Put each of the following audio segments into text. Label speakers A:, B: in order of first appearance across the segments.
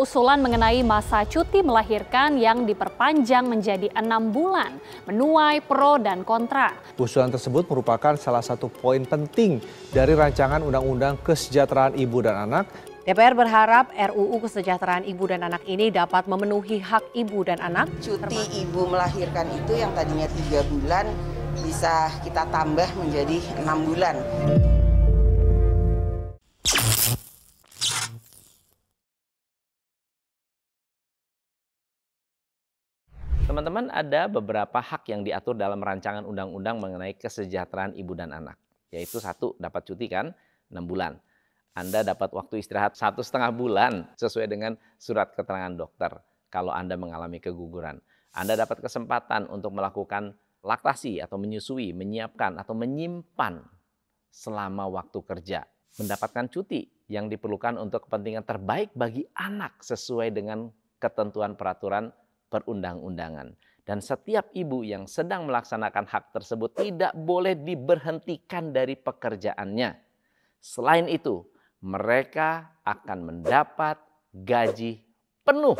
A: usulan mengenai masa cuti melahirkan yang diperpanjang menjadi enam bulan, menuai pro dan kontra. Usulan tersebut merupakan salah satu poin penting dari rancangan Undang-Undang Kesejahteraan Ibu dan Anak DPR berharap RUU Kesejahteraan Ibu dan Anak ini dapat memenuhi hak ibu dan anak. Cuti ibu melahirkan itu yang tadinya tiga bulan bisa kita tambah menjadi enam bulan. Teman-teman, ada beberapa hak yang diatur dalam rancangan undang-undang mengenai kesejahteraan ibu dan anak. Yaitu satu, dapat cuti kan 6 bulan. Anda dapat waktu istirahat satu setengah bulan sesuai dengan surat keterangan dokter kalau Anda mengalami keguguran. Anda dapat kesempatan untuk melakukan laktasi atau menyusui, menyiapkan atau menyimpan selama waktu kerja. Mendapatkan cuti yang diperlukan untuk kepentingan terbaik bagi anak sesuai dengan ketentuan peraturan perundang-undangan. Dan setiap ibu yang sedang melaksanakan hak tersebut tidak boleh diberhentikan dari pekerjaannya. Selain itu, mereka akan mendapat gaji penuh.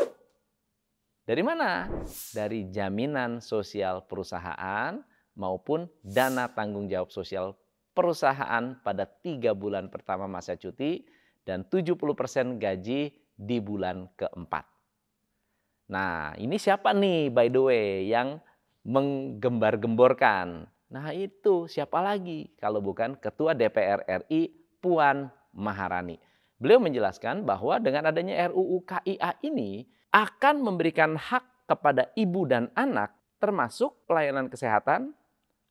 A: Dari mana? Dari jaminan sosial perusahaan maupun dana tanggung jawab sosial perusahaan pada tiga bulan pertama masa cuti dan 70% gaji di bulan keempat. Nah, ini siapa nih by the way yang menggembar-gemborkan? Nah, itu siapa lagi kalau bukan Ketua DPR RI Puan Maharani. Beliau menjelaskan bahwa dengan adanya RUU KIA ini akan memberikan hak kepada ibu dan anak termasuk pelayanan kesehatan,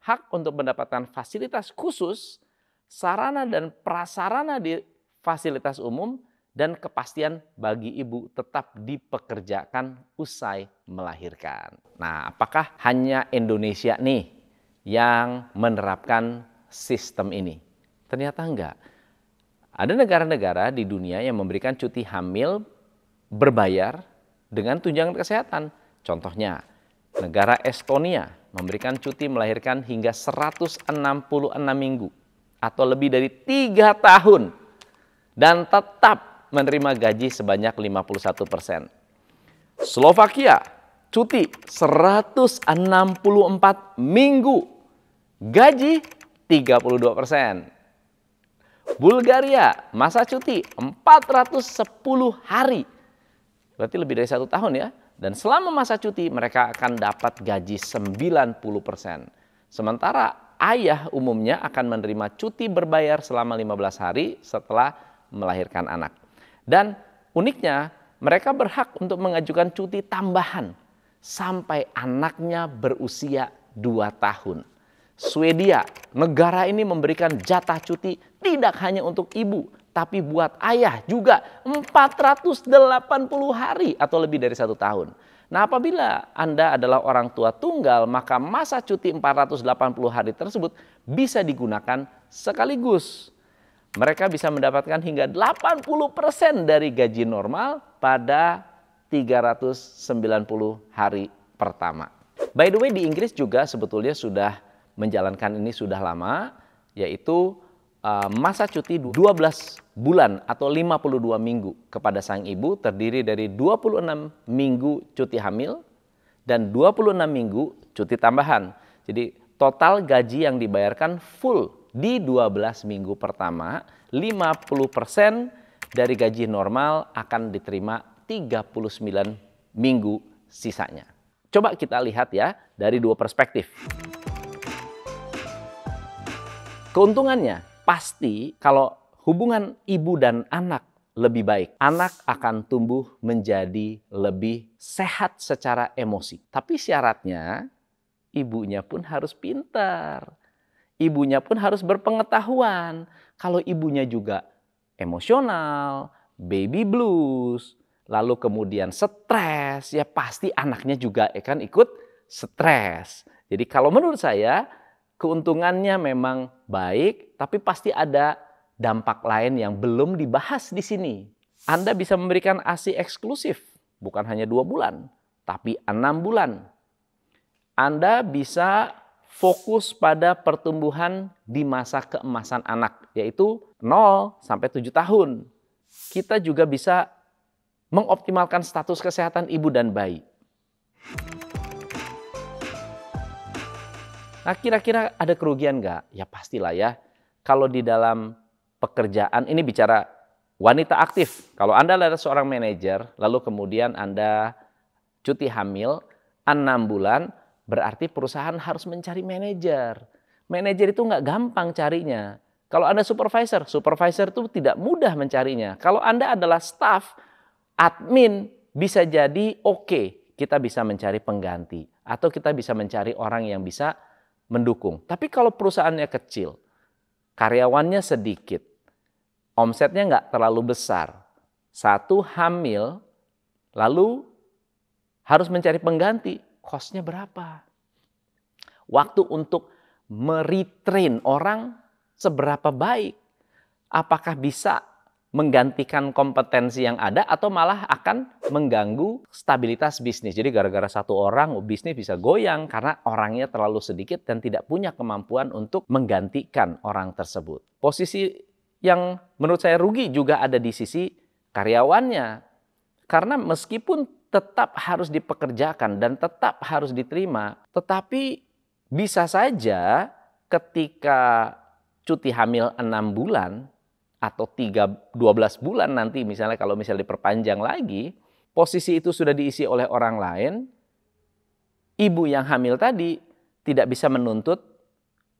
A: hak untuk mendapatkan fasilitas khusus, sarana dan prasarana di fasilitas umum dan kepastian bagi ibu tetap dipekerjakan usai melahirkan. Nah, apakah hanya Indonesia nih yang menerapkan sistem ini? Ternyata enggak. Ada negara-negara di dunia yang memberikan cuti hamil berbayar dengan tunjangan kesehatan. Contohnya, negara Estonia memberikan cuti melahirkan hingga 166 minggu atau lebih dari tiga tahun dan tetap menerima gaji sebanyak 51 persen. Slovakia cuti 164 minggu, gaji 32 persen. Bulgaria masa cuti 410 hari, berarti lebih dari satu tahun ya. Dan selama masa cuti mereka akan dapat gaji 90 persen. Sementara ayah umumnya akan menerima cuti berbayar selama 15 hari setelah melahirkan anak. Dan uniknya mereka berhak untuk mengajukan cuti tambahan sampai anaknya berusia 2 tahun. Swedia, negara ini memberikan jatah cuti tidak hanya untuk ibu, tapi buat ayah juga 480 hari atau lebih dari satu tahun. Nah apabila Anda adalah orang tua tunggal, maka masa cuti 480 hari tersebut bisa digunakan sekaligus mereka bisa mendapatkan hingga 80% dari gaji normal pada 390 hari pertama. By the way di Inggris juga sebetulnya sudah menjalankan ini sudah lama yaitu eh, masa cuti 12 bulan atau 52 minggu kepada sang ibu terdiri dari 26 minggu cuti hamil dan 26 minggu cuti tambahan. Jadi total gaji yang dibayarkan full di 12 minggu pertama 50% dari gaji normal akan diterima 39 minggu sisanya. Coba kita lihat ya dari dua perspektif. Keuntungannya pasti kalau hubungan ibu dan anak lebih baik. Anak akan tumbuh menjadi lebih sehat secara emosi. Tapi syaratnya ibunya pun harus pintar ibunya pun harus berpengetahuan kalau ibunya juga emosional, baby blues, lalu kemudian stres, ya pasti anaknya juga akan ya ikut stres. Jadi kalau menurut saya keuntungannya memang baik, tapi pasti ada dampak lain yang belum dibahas di sini. Anda bisa memberikan ASI eksklusif, bukan hanya dua bulan, tapi enam bulan. Anda bisa fokus pada pertumbuhan di masa keemasan anak, yaitu 0 sampai 7 tahun. Kita juga bisa mengoptimalkan status kesehatan ibu dan bayi. Nah kira-kira ada kerugian nggak? Ya pastilah ya. Kalau di dalam pekerjaan, ini bicara wanita aktif. Kalau Anda adalah seorang manajer, lalu kemudian Anda cuti hamil, 6 bulan, Berarti perusahaan harus mencari manajer. Manajer itu nggak gampang carinya. Kalau Anda supervisor, supervisor itu tidak mudah mencarinya. Kalau Anda adalah staff, admin bisa jadi oke, okay, kita bisa mencari pengganti atau kita bisa mencari orang yang bisa mendukung. Tapi kalau perusahaannya kecil, karyawannya sedikit, omsetnya nggak terlalu besar, satu hamil, lalu harus mencari pengganti. Costnya berapa? Waktu untuk meretrain orang seberapa baik. Apakah bisa menggantikan kompetensi yang ada atau malah akan mengganggu stabilitas bisnis. Jadi gara-gara satu orang bisnis bisa goyang karena orangnya terlalu sedikit dan tidak punya kemampuan untuk menggantikan orang tersebut. Posisi yang menurut saya rugi juga ada di sisi karyawannya. Karena meskipun tetap harus dipekerjakan dan tetap harus diterima. Tetapi bisa saja ketika cuti hamil 6 bulan atau 3 12 bulan nanti misalnya kalau misalnya diperpanjang lagi, posisi itu sudah diisi oleh orang lain, ibu yang hamil tadi tidak bisa menuntut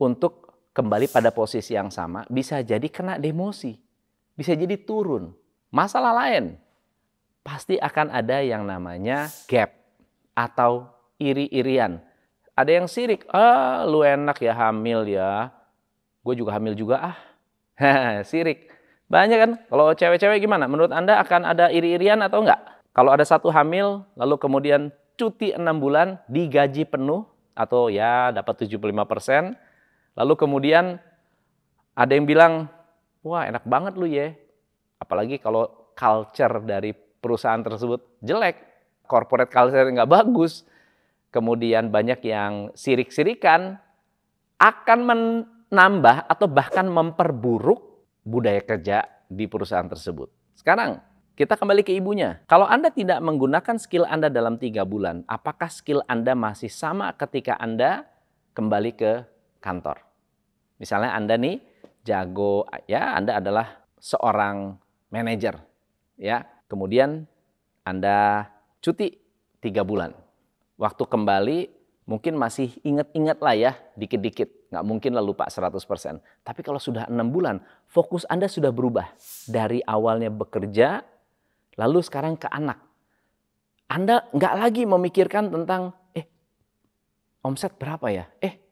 A: untuk kembali pada posisi yang sama, bisa jadi kena demosi, bisa jadi turun. Masalah lain, pasti akan ada yang namanya gap atau iri-irian. Ada yang sirik, ah lu enak ya hamil ya, gue juga hamil juga ah, sirik. Banyak kan, kalau cewek-cewek gimana? Menurut Anda akan ada iri-irian atau enggak? Kalau ada satu hamil, lalu kemudian cuti enam bulan, digaji penuh, atau ya dapat 75%, lalu kemudian ada yang bilang, wah enak banget lu ya. Apalagi kalau culture dari perusahaan tersebut jelek, corporate culture nggak bagus, kemudian banyak yang sirik-sirikan, akan menambah atau bahkan memperburuk budaya kerja di perusahaan tersebut. Sekarang kita kembali ke ibunya. Kalau Anda tidak menggunakan skill Anda dalam tiga bulan, apakah skill Anda masih sama ketika Anda kembali ke kantor? Misalnya Anda nih jago, ya Anda adalah seorang manajer, ya kemudian Anda cuti tiga bulan. Waktu kembali mungkin masih ingat-ingat lah ya dikit-dikit. Nggak mungkin lah lupa 100%. Tapi kalau sudah enam bulan, fokus Anda sudah berubah. Dari awalnya bekerja, lalu sekarang ke anak. Anda nggak lagi memikirkan tentang, eh omset berapa ya? Eh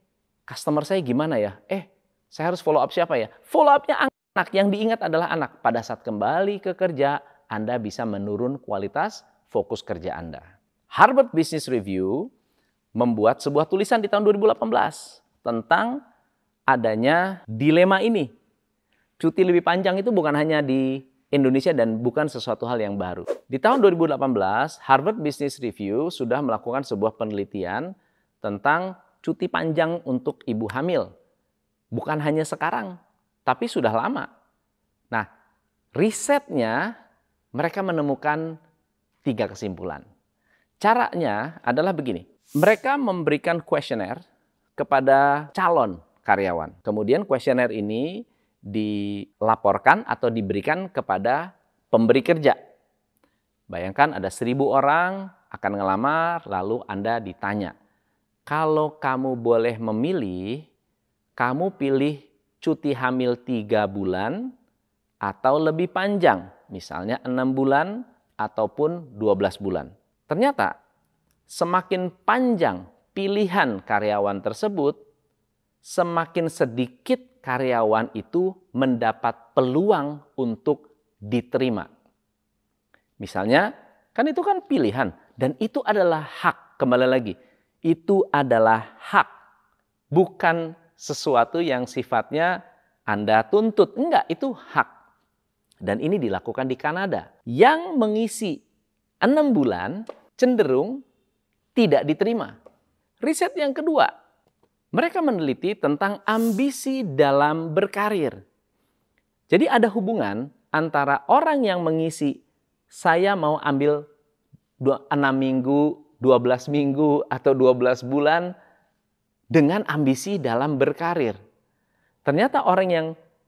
A: customer saya gimana ya? Eh saya harus follow up siapa ya? Follow upnya anak. Yang diingat adalah anak. Pada saat kembali ke kerja, anda bisa menurun kualitas fokus kerja Anda. Harvard Business Review membuat sebuah tulisan di tahun 2018 tentang adanya dilema ini. Cuti lebih panjang itu bukan hanya di Indonesia dan bukan sesuatu hal yang baru. Di tahun 2018, Harvard Business Review sudah melakukan sebuah penelitian tentang cuti panjang untuk ibu hamil. Bukan hanya sekarang, tapi sudah lama. Nah, risetnya mereka menemukan tiga kesimpulan. Caranya adalah begini. Mereka memberikan kuesioner kepada calon karyawan. Kemudian kuesioner ini dilaporkan atau diberikan kepada pemberi kerja. Bayangkan ada seribu orang akan ngelamar, lalu Anda ditanya, kalau kamu boleh memilih, kamu pilih cuti hamil tiga bulan atau lebih panjang misalnya 6 bulan ataupun 12 bulan. Ternyata semakin panjang pilihan karyawan tersebut, semakin sedikit karyawan itu mendapat peluang untuk diterima. Misalnya, kan itu kan pilihan dan itu adalah hak. Kembali lagi, itu adalah hak. Bukan sesuatu yang sifatnya Anda tuntut. Enggak, itu hak. Dan ini dilakukan di Kanada. Yang mengisi enam bulan cenderung tidak diterima. Riset yang kedua, mereka meneliti tentang ambisi dalam berkarir. Jadi ada hubungan antara orang yang mengisi saya mau ambil 6 minggu, 12 minggu atau 12 bulan dengan ambisi dalam berkarir. Ternyata orang yang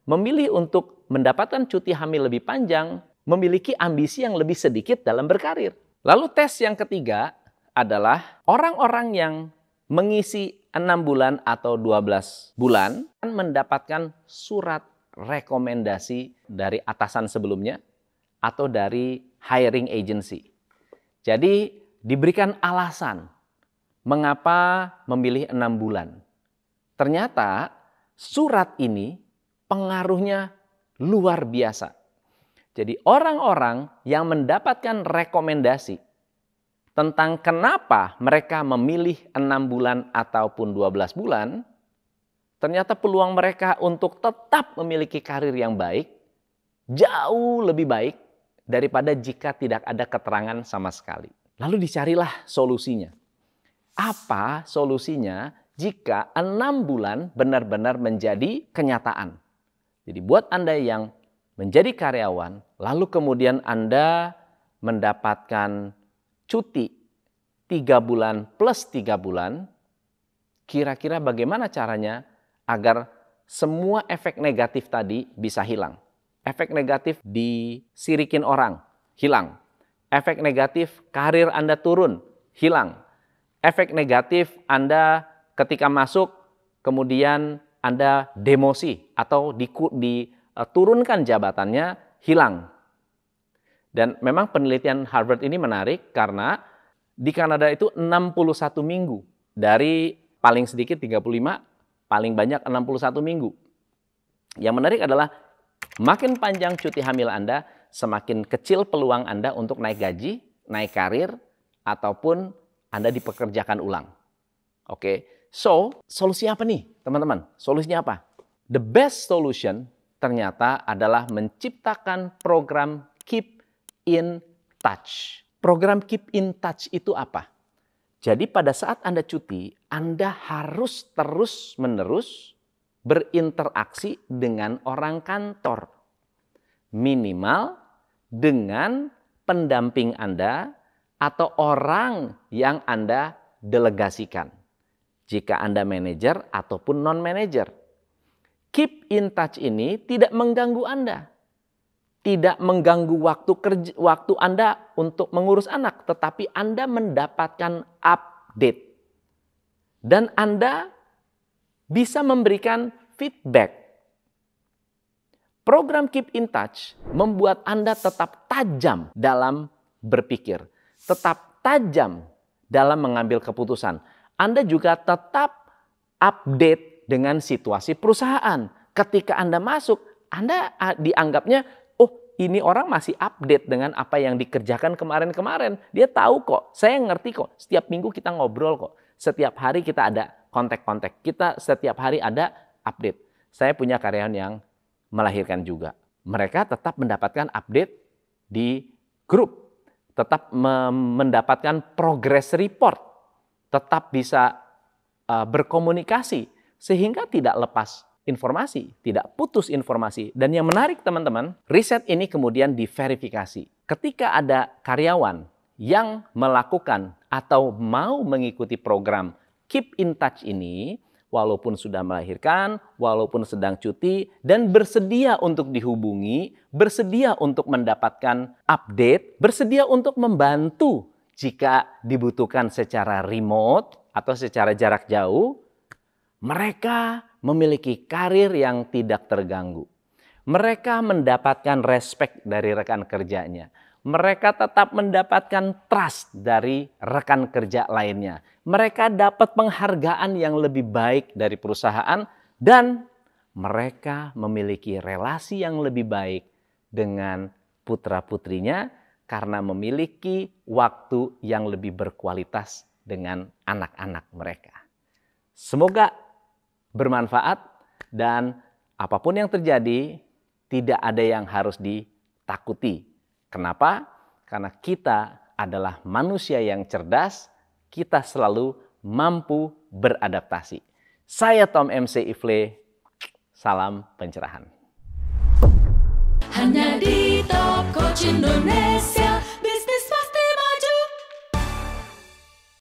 A: memilih untuk mendapatkan cuti hamil lebih panjang, memiliki ambisi yang lebih sedikit dalam berkarir. Lalu tes yang ketiga adalah orang-orang yang mengisi 6 bulan atau 12 bulan akan mendapatkan surat rekomendasi dari atasan sebelumnya atau dari hiring agency. Jadi diberikan alasan mengapa memilih enam bulan. Ternyata surat ini pengaruhnya luar biasa. Jadi orang-orang yang mendapatkan rekomendasi tentang kenapa mereka memilih enam bulan ataupun 12 bulan, ternyata peluang mereka untuk tetap memiliki karir yang baik jauh lebih baik daripada jika tidak ada keterangan sama sekali. Lalu dicarilah solusinya. Apa solusinya jika enam bulan benar-benar menjadi kenyataan? Jadi buat Anda yang menjadi karyawan, lalu kemudian Anda mendapatkan cuti 3 bulan plus 3 bulan, kira-kira bagaimana caranya agar semua efek negatif tadi bisa hilang. Efek negatif disirikin orang, hilang. Efek negatif karir Anda turun, hilang. Efek negatif Anda ketika masuk kemudian anda demosi atau diturunkan jabatannya hilang. Dan memang penelitian Harvard ini menarik karena di Kanada itu 61 minggu dari paling sedikit 35, paling banyak 61 minggu. Yang menarik adalah makin panjang cuti hamil Anda, semakin kecil peluang Anda untuk naik gaji, naik karir, ataupun Anda dipekerjakan ulang. Oke, So, solusi apa nih teman-teman? Solusinya apa? The best solution ternyata adalah menciptakan program Keep in Touch. Program Keep in Touch itu apa? Jadi pada saat Anda cuti, Anda harus terus-menerus berinteraksi dengan orang kantor. Minimal dengan pendamping Anda atau orang yang Anda delegasikan jika Anda manajer ataupun non-manajer. Keep in touch ini tidak mengganggu Anda. Tidak mengganggu waktu kerja, waktu Anda untuk mengurus anak, tetapi Anda mendapatkan update. Dan Anda bisa memberikan feedback. Program Keep in Touch membuat Anda tetap tajam dalam berpikir, tetap tajam dalam mengambil keputusan. Anda juga tetap update dengan situasi perusahaan. Ketika Anda masuk, Anda dianggapnya, oh ini orang masih update dengan apa yang dikerjakan kemarin-kemarin. Dia tahu kok, saya ngerti kok, setiap minggu kita ngobrol kok. Setiap hari kita ada kontak-kontak, kita setiap hari ada update. Saya punya karyawan yang melahirkan juga. Mereka tetap mendapatkan update di grup, tetap mendapatkan progress report tetap bisa e, berkomunikasi sehingga tidak lepas informasi, tidak putus informasi. Dan yang menarik teman-teman, riset ini kemudian diverifikasi. Ketika ada karyawan yang melakukan atau mau mengikuti program Keep in Touch ini, walaupun sudah melahirkan, walaupun sedang cuti, dan bersedia untuk dihubungi, bersedia untuk mendapatkan update, bersedia untuk membantu jika dibutuhkan secara remote atau secara jarak jauh, mereka memiliki karir yang tidak terganggu. Mereka mendapatkan respect dari rekan kerjanya. Mereka tetap mendapatkan trust dari rekan kerja lainnya. Mereka dapat penghargaan yang lebih baik dari perusahaan dan mereka memiliki relasi yang lebih baik dengan putra-putrinya karena memiliki waktu yang lebih berkualitas dengan anak-anak mereka. Semoga bermanfaat dan apapun yang terjadi tidak ada yang harus ditakuti. Kenapa? Karena kita adalah manusia yang cerdas, kita selalu mampu beradaptasi. Saya Tom MC Ifle, salam pencerahan. Hanya di Top Coach Indonesia.